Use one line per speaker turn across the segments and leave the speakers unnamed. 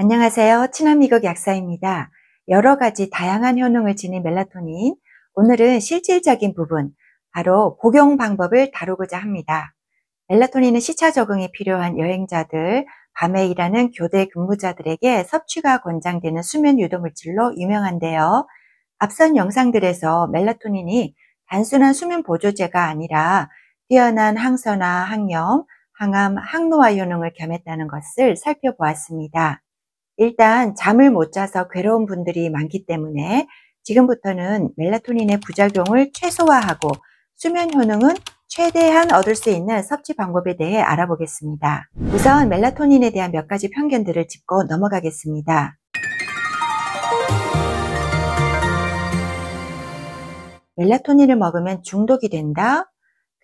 안녕하세요. 친한미국 약사입니다. 여러 가지 다양한 효능을 지닌 멜라토닌, 오늘은 실질적인 부분, 바로 복용 방법을 다루고자 합니다. 멜라토닌은 시차 적응이 필요한 여행자들, 밤에 일하는 교대 근무자들에게 섭취가 권장되는 수면 유도 물질로 유명한데요. 앞선 영상들에서 멜라토닌이 단순한 수면 보조제가 아니라 뛰어난 항산화, 항염, 항암, 항노화 효능을 겸했다는 것을 살펴보았습니다. 일단 잠을 못 자서 괴로운 분들이 많기 때문에 지금부터는 멜라토닌의 부작용을 최소화하고 수면 효능은 최대한 얻을 수 있는 섭취 방법에 대해 알아보겠습니다. 우선 멜라토닌에 대한 몇 가지 편견들을 짚고 넘어가겠습니다. 멜라토닌을 먹으면 중독이 된다?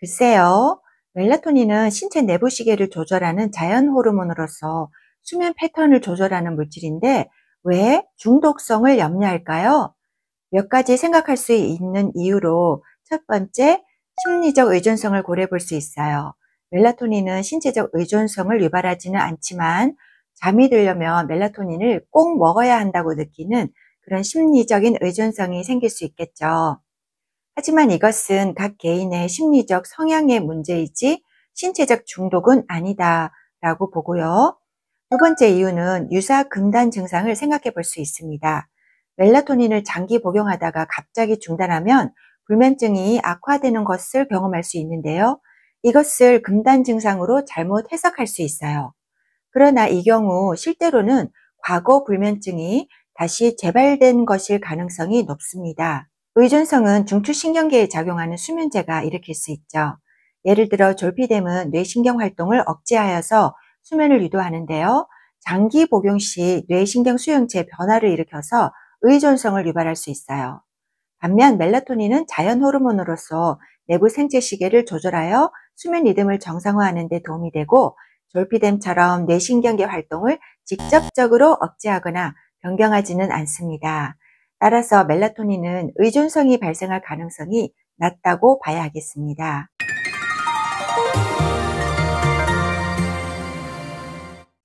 글쎄요. 멜라토닌은 신체 내부 시계를 조절하는 자연 호르몬으로서 수면 패턴을 조절하는 물질인데 왜 중독성을 염려할까요? 몇 가지 생각할 수 있는 이유로 첫 번째, 심리적 의존성을 고려해 볼 수 있어요. 멜라토닌은 신체적 의존성을 유발하지는 않지만 잠이 들려면 멜라토닌을 꼭 먹어야 한다고 느끼는 그런 심리적인 의존성이 생길 수 있겠죠. 하지만 이것은 각 개인의 심리적 성향의 문제이지 신체적 중독은 아니다 라고 보고요. 두 번째 이유는 유사 금단 증상을 생각해 볼 수 있습니다. 멜라토닌을 장기 복용하다가 갑자기 중단하면 불면증이 악화되는 것을 경험할 수 있는데요. 이것을 금단 증상으로 잘못 해석할 수 있어요. 그러나 이 경우 실제로는 과거 불면증이 다시 재발된 것일 가능성이 높습니다. 의존성은 중추신경계에 작용하는 수면제가 일으킬 수 있죠. 예를 들어 졸피뎀은 뇌신경 활동을 억제하여서 수면을 유도하는데요. 장기 복용 시 뇌신경 수용체 변화를 일으켜서 의존성을 유발할 수 있어요. 반면 멜라토닌은 자연 호르몬으로서 내부 생체 시계를 조절하여 수면 리듬을 정상화하는 데 도움이 되고 졸피뎀처럼 뇌신경계 활동을 직접적으로 억제하거나 변경하지는 않습니다. 따라서 멜라토닌은 의존성이 발생할 가능성이 낮다고 봐야 하겠습니다.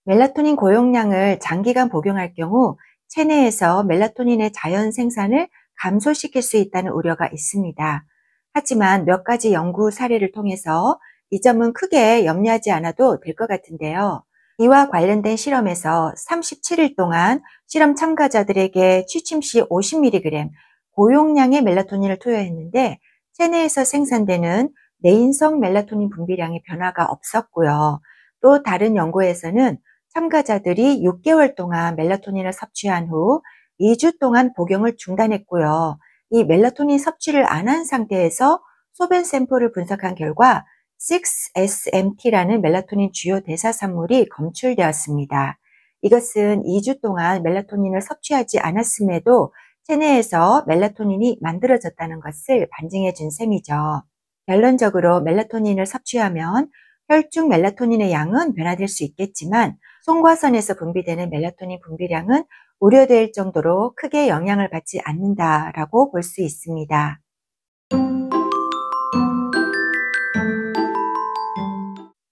멜라토닌 고용량을 장기간 복용할 경우 체내에서 멜라토닌의 자연 생산을 감소시킬 수 있다는 우려가 있습니다. 하지만 몇 가지 연구 사례를 통해서 이 점은 크게 염려하지 않아도 될 것 같은데요. 이와 관련된 실험에서 37일 동안 실험 참가자들에게 취침 시 50mg 고용량의 멜라토닌을 투여했는데 체내에서 생산되는 내인성 멜라토닌 분비량의 변화가 없었고요. 또 다른 연구에서는 참가자들이 6개월 동안 멜라토닌을 섭취한 후 2주 동안 복용을 중단했고요. 이 멜라토닌 섭취를 안 한 상태에서 소변 샘플을 분석한 결과 6SMT라는 멜라토닌 주요 대사산물이 검출되었습니다. 이것은 2주 동안 멜라토닌을 섭취하지 않았음에도 체내에서 멜라토닌이 만들어졌다는 것을 반증해 준 셈이죠. 결론적으로 멜라토닌을 섭취하면 혈중 멜라토닌의 양은 변화될 수 있겠지만 송과선에서 분비되는 멜라토닌 분비량은 우려될 정도로 크게 영향을 받지 않는다라고 볼 수 있습니다.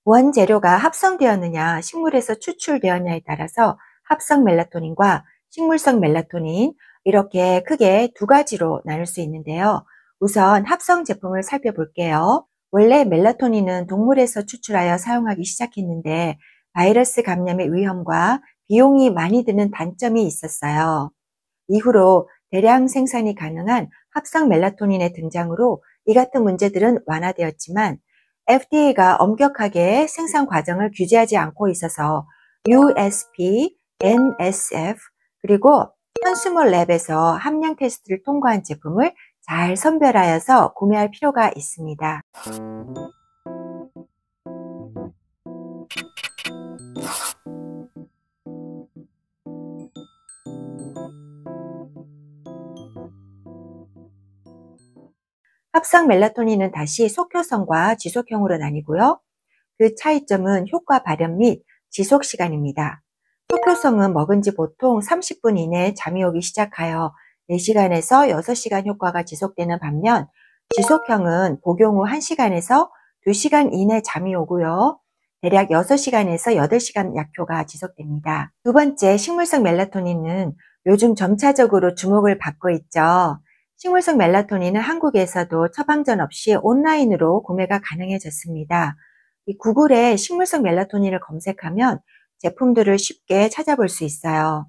원재료가 합성되었느냐, 식물에서 추출되었냐에 따라서 합성 멜라토닌과 식물성 멜라토닌 이렇게 크게 두 가지로 나눌 수 있는데요. 우선 합성 제품을 살펴볼게요. 원래 멜라토닌은 동물에서 추출하여 사용하기 시작했는데 바이러스 감염의 위험과 비용이 많이 드는 단점이 있었어요. 이후로 대량 생산이 가능한 합성 멜라토닌의 등장으로 이 같은 문제들은 완화되었지만 FDA가 엄격하게 생산 과정을 규제하지 않고 있어서 USP, NSF 그리고 현수머 랩에서 함량 테스트를 통과한 제품을 잘 선별하여서 구매할 필요가 있습니다. 합성 멜라토닌은 다시 속효성과 지속형으로 나뉘고요. 그 차이점은 효과 발현 및 지속 시간입니다. 속효성은 먹은 지 보통 30분 이내에 잠이 오기 시작하여 4시간에서 6시간 효과가 지속되는 반면 지속형은 복용 후 1시간에서 2시간 이내 잠이 오고요. 대략 6시간에서 8시간 약효가 지속됩니다. 두 번째 식물성 멜라토닌은 요즘 점차적으로 주목을 받고 있죠. 식물성 멜라토닌은 한국에서도 처방전 없이 온라인으로 구매가 가능해졌습니다. 구글에 식물성 멜라토닌을 검색하면 제품들을 쉽게 찾아볼 수 있어요.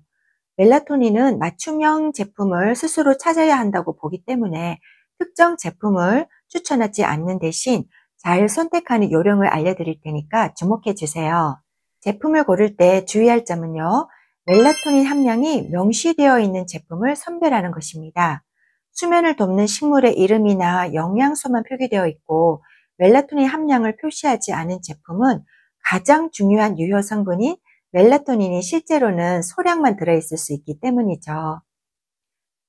멜라토닌은 맞춤형 제품을 스스로 찾아야 한다고 보기 때문에 특정 제품을 추천하지 않는 대신 잘 선택하는 요령을 알려드릴 테니까 주목해 주세요. 제품을 고를 때 주의할 점은요. 멜라토닌 함량이 명시되어 있는 제품을 선별하는 것입니다. 수면을 돕는 식물의 이름이나 영양소만 표기되어 있고 멜라토닌 함량을 표시하지 않은 제품은 가장 중요한 유효 성분인 멜라토닌이 실제로는 소량만 들어있을 수 있기 때문이죠.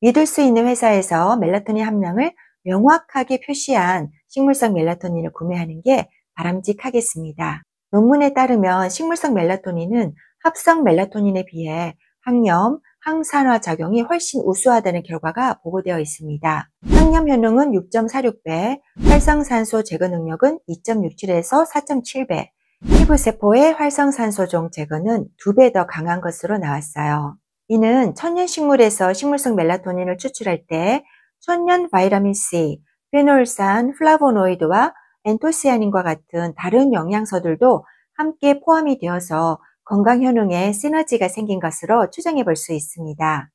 믿을 수 있는 회사에서 멜라토닌 함량을 명확하게 표시한 식물성 멜라토닌을 구매하는 게 바람직하겠습니다. 논문에 따르면 식물성 멜라토닌은 합성 멜라토닌에 비해 항염, 항산화 작용이 훨씬 우수하다는 결과가 보고되어 있습니다. 항염 효능은 6.46배, 활성산소 제거 능력은 2.67에서 4.7배, 피부세포의 활성산소종 제거는 두 배 더 강한 것으로 나왔어요. 이는 천연식물에서 식물성 멜라토닌을 추출할 때 천연 바이라민C, 페놀산, 플라보노이드와 엔토시아닌과 같은 다른 영양소들도 함께 포함이 되어서 건강 효능에 시너지가 생긴 것으로 추정해 볼 수 있습니다.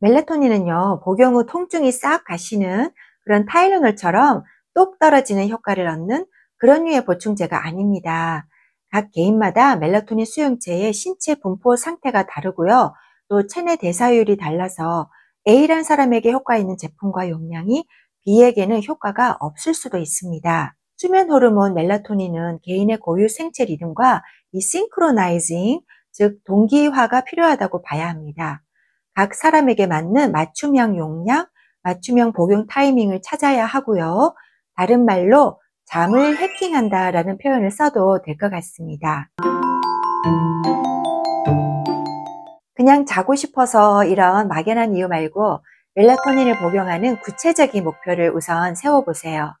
멜라토닌은요, 복용 후 통증이 싹 가시는 그런 타이레놀처럼 똑 떨어지는 효과를 얻는 그런 류의 보충제가 아닙니다. 각 개인마다 멜라토닌 수용체의 신체 분포 상태가 다르고요. 또 체내 대사율이 달라서 A란 사람에게 효과 있는 제품과 용량이 B에게는 효과가 없을 수도 있습니다. 수면 호르몬 멜라토닌은 개인의 고유 생체 리듬과 이 싱크로나이징, 즉 동기화가 필요하다고 봐야 합니다. 각 사람에게 맞는 맞춤형 용량, 맞춤형 복용 타이밍을 찾아야 하고요. 다른 말로 잠을 해킹한다 라는 표현을 써도 될 것 같습니다. 그냥 자고 싶어서 이런 막연한 이유 말고 멜라토닌을 복용하는 구체적인 목표를 우선 세워보세요.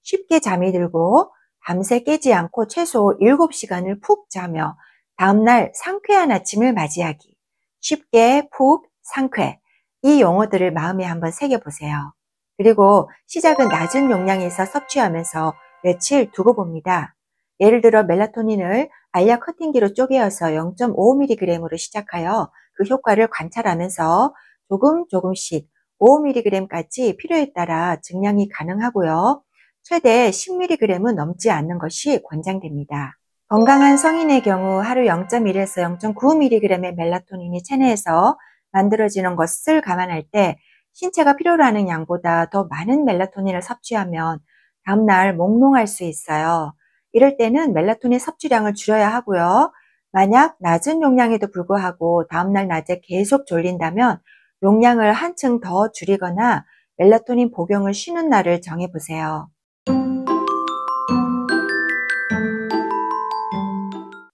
쉽게 잠이 들고 밤새 깨지 않고 최소 7시간을 푹 자며 다음날 상쾌한 아침을 맞이하기. 쉽게, 푹, 상쾌. 이 용어들을 마음에 한번 새겨보세요. 그리고 시작은 낮은 용량에서 섭취하면서 며칠 두고 봅니다. 예를 들어 멜라토닌을 알약 커팅기로 쪼개어서 0.5mg으로 시작하여 그 효과를 관찰하면서 조금 조금씩 5mg까지 필요에 따라 증량이 가능하고요. 최대 10mg은 넘지 않는 것이 권장됩니다. 건강한 성인의 경우 하루 0.1에서 0.9mg의 멜라토닌이 체내에서 만들어지는 것을 감안할 때 신체가 필요로 하는 양보다 더 많은 멜라토닌을 섭취하면 다음날 몽롱할 수 있어요. 이럴 때는 멜라토닌 섭취량을 줄여야 하고요. 만약 낮은 용량에도 불구하고 다음날 낮에 계속 졸린다면 용량을 한층 더 줄이거나 멜라토닌 복용을 쉬는 날을 정해보세요.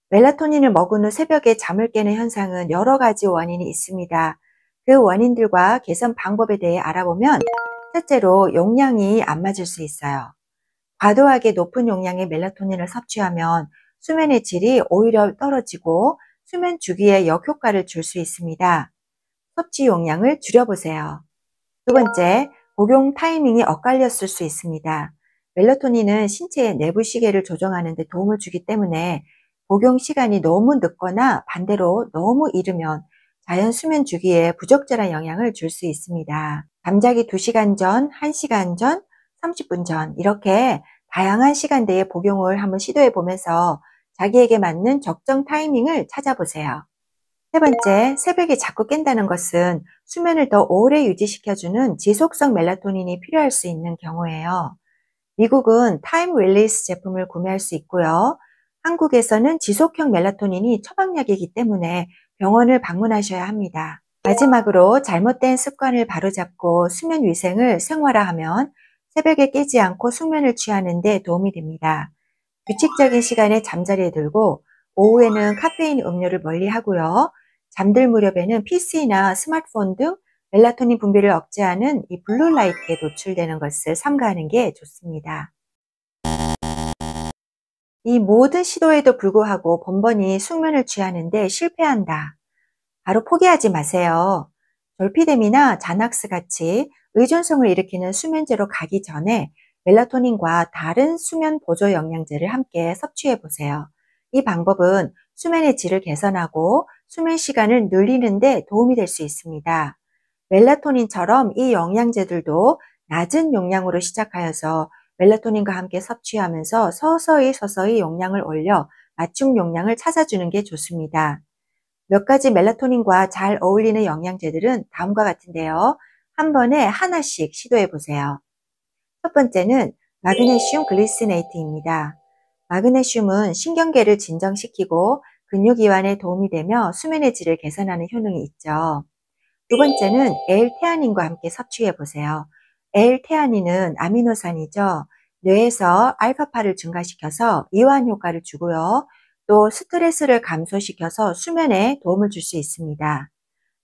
멜라토닌을 먹은 후 새벽에 잠을 깨는 현상은 여러 가지 원인이 있습니다. 그 원인들과 개선 방법에 대해 알아보면 첫째로 용량이 안 맞을 수 있어요. 과도하게 높은 용량의 멜라토닌을 섭취하면 수면의 질이 오히려 떨어지고 수면 주기에 역효과를 줄 수 있습니다. 섭취 용량을 줄여보세요. 두 번째, 복용 타이밍이 엇갈렸을 수 있습니다. 멜라토닌은 신체의 내부 시계를 조정하는 데 도움을 주기 때문에 복용 시간이 너무 늦거나 반대로 너무 이르면 자연 수면 주기에 부적절한 영향을 줄 수 있습니다. 잠자기 2시간 전, 1시간 전, 30분 전 이렇게 다양한 시간대에 복용을 한번 시도해 보면서 자기에게 맞는 적정 타이밍을 찾아보세요. 세 번째, 새벽에 자꾸 깬다는 것은 수면을 더 오래 유지시켜주는 지속성 멜라토닌이 필요할 수 있는 경우예요. 미국은 타임 릴리스 제품을 구매할 수 있고요. 한국에서는 지속형 멜라토닌이 처방약이기 때문에 병원을 방문하셔야 합니다. 마지막으로 잘못된 습관을 바로잡고 수면 위생을 생활화하면 새벽에 깨지 않고 숙면을 취하는 데 도움이 됩니다. 규칙적인 시간에 잠자리에 들고 오후에는 카페인 음료를 멀리하고요. 잠들 무렵에는 PC나 스마트폰 등 멜라토닌 분비를 억제하는 이 블루라이트에 노출되는 것을 삼가하는 게 좋습니다. 이 모든 시도에도 불구하고 번번이 숙면을 취하는데 실패한다. 바로 포기하지 마세요. 졸피뎀이나 자낙스 같이 의존성을 일으키는 수면제로 가기 전에 멜라토닌과 다른 수면 보조 영양제를 함께 섭취해 보세요. 이 방법은 수면의 질을 개선하고 수면 시간을 늘리는데 도움이 될 수 있습니다. 멜라토닌처럼 이 영양제들도 낮은 용량으로 시작하여서 멜라토닌과 함께 섭취하면서 서서히 서서히 용량을 올려 맞춤 용량을 찾아주는 게 좋습니다. 몇 가지 멜라토닌과 잘 어울리는 영양제들은 다음과 같은데요. 한 번에 하나씩 시도해 보세요. 첫 번째는 마그네슘 글리시네이트입니다. 마그네슘은 신경계를 진정시키고 근육이완에 도움이 되며 수면의 질을 개선하는 효능이 있죠. 두 번째는 에일 테아닌과 함께 섭취해 보세요. L테아닌은 아미노산이죠. 뇌에서 알파파를 증가시켜서 이완 효과를 주고요. 또 스트레스를 감소시켜서 수면에 도움을 줄 수 있습니다.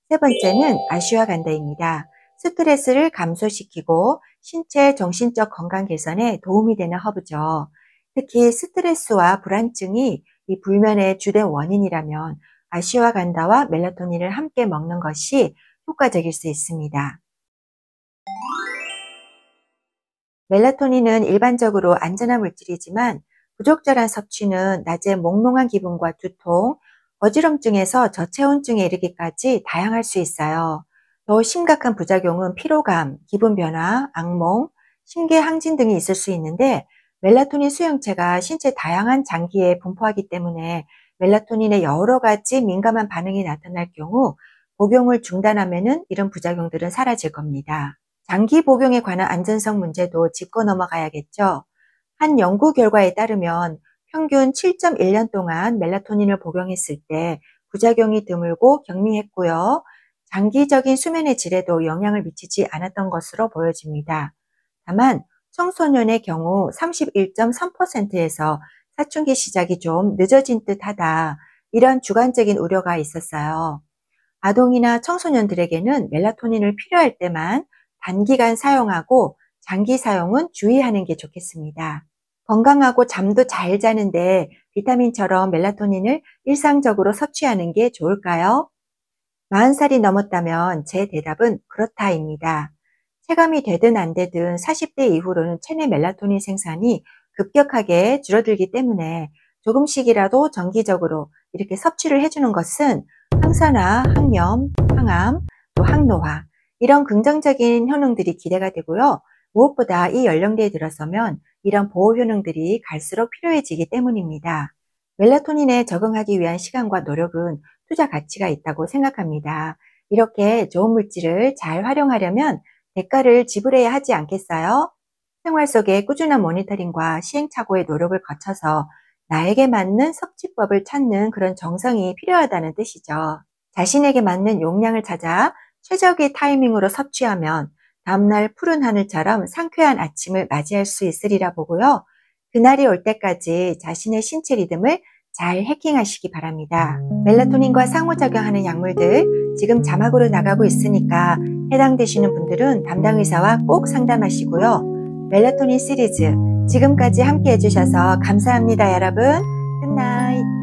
세 번째는 아슈아간다입니다. 스트레스를 감소시키고 신체 정신적 건강 개선에 도움이 되는 허브죠. 특히 스트레스와 불안증이 이 불면의 주된 원인이라면 아쉬와간다와 멜라토닌을 함께 먹는 것이 효과적일 수 있습니다. 멜라토닌은 일반적으로 안전한 물질이지만 부적절한 섭취는 낮에 몽롱한 기분과 두통, 어지럼증에서 저체온증에 이르기까지 다양할 수 있어요. 더 심각한 부작용은 피로감, 기분 변화, 악몽, 심계 항진 등이 있을 수 있는데 멜라토닌 수용체가 신체 다양한 장기에 분포하기 때문에 멜라토닌의 여러 가지 민감한 반응이 나타날 경우 복용을 중단하면 이런 부작용들은 사라질 겁니다. 장기 복용에 관한 안전성 문제도 짚고 넘어가야겠죠. 한 연구 결과에 따르면 평균 7.1년 동안 멜라토닌을 복용했을 때 부작용이 드물고 경미했고요. 장기적인 수면의 질에도 영향을 미치지 않았던 것으로 보여집니다. 다만 청소년의 경우 31.3%에서 사춘기 시작이 좀 늦어진 듯 하다. 이런 주관적인 우려가 있었어요. 아동이나 청소년들에게는 멜라토닌을 필요할 때만 단기간 사용하고 장기 사용은 주의하는 게 좋겠습니다. 건강하고 잠도 잘 자는데 비타민처럼 멜라토닌을 일상적으로 섭취하는 게 좋을까요? 40살이 넘었다면 제 대답은 그렇다입니다. 체감이 되든 안 되든 40대 이후로는 체내 멜라토닌 생산이 급격하게 줄어들기 때문에 조금씩이라도 정기적으로 이렇게 섭취를 해주는 것은 항산화, 항염, 항암, 또 항노화, 이런 긍정적인 효능들이 기대가 되고요. 무엇보다 이 연령대에 들어서면 이런 보호 효능들이 갈수록 필요해지기 때문입니다. 멜라토닌에 적응하기 위한 시간과 노력은 투자 가치가 있다고 생각합니다. 이렇게 좋은 물질을 잘 활용하려면 대가를 지불해야 하지 않겠어요? 생활 속의 꾸준한 모니터링과 시행착오의 노력을 거쳐서 나에게 맞는 섭취법을 찾는 그런 정성이 필요하다는 뜻이죠. 자신에게 맞는 용량을 찾아 최적의 타이밍으로 섭취하면 다음날 푸른 하늘처럼 상쾌한 아침을 맞이할 수 있으리라 보고요. 그날이 올 때까지 자신의 신체 리듬을 잘 해킹하시기 바랍니다. 멜라토닌과 상호작용하는 약물들 지금 자막으로 나가고 있으니까 해당되시는 분들은 담당 의사와 꼭 상담하시고요. 멜라토닌 시리즈 지금까지 함께 해주셔서 감사합니다 여러분. 끝나잇.